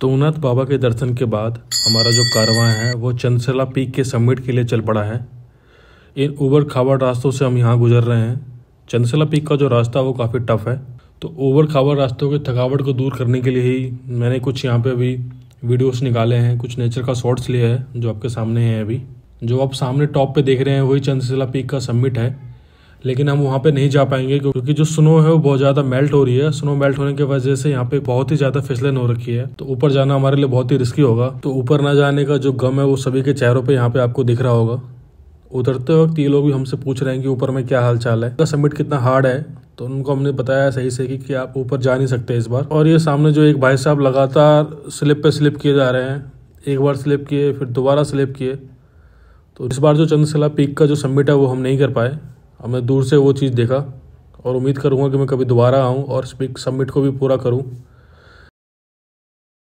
तुंगनाथ तो बाबा के दर्शन के बाद हमारा जो कारवा है वो चंद्रशिला पीक के समिट के लिए चल पड़ा है इन ऊबर खाबड़ रास्तों से हम यहाँ गुजर रहे हैं चंद्रशिला पीक का जो रास्ता वो काफ़ी टफ है तो ओवर खाबड़ रास्तों की थकावट को दूर करने के लिए ही मैंने कुछ यहाँ पे अभी वीडियोस निकाले हैं कुछ नेचर का शॉर्ट्स लिए हैं जो आपके सामने हैं अभी जो आप सामने टॉप पे देख रहे हैं वही चंद्रशिला पीक का समिट है लेकिन हम वहाँ पे नहीं जा पाएंगे क्योंकि जो स्नो है वो बहुत ज़्यादा मेल्ट हो रही है स्नो मेल्ट होने की वजह से यहाँ पे बहुत ही ज़्यादा फिसलन हो रखी है तो ऊपर जाना हमारे लिए बहुत ही रिस्की होगा तो ऊपर ना जाने का जो गम है वो सभी के चेहरों पर यहाँ पे आपको दिख रहा होगा उतरते वक्त ये लोग भी हमसे पूछ रहे हैं कि ऊपर में क्या हाल चाल है समिट कितना हार्ड है तो उनको हमने बताया सही से कि, कि आप ऊपर जा नहीं सकते इस बार और ये सामने जो एक भाई साहब लगातार स्लिप पे स्लिप किए जा रहे हैं एक बार स्लिप किए फिर दोबारा स्लिप किए तो इस बार जो चंद्रशिला पीक का जो समिट है वो हम नहीं कर पाए हमने दूर से वो चीज़ देखा और उम्मीद करूँगा कि मैं कभी दोबारा आऊँ और स्पीक सबमिट को भी पूरा करूँ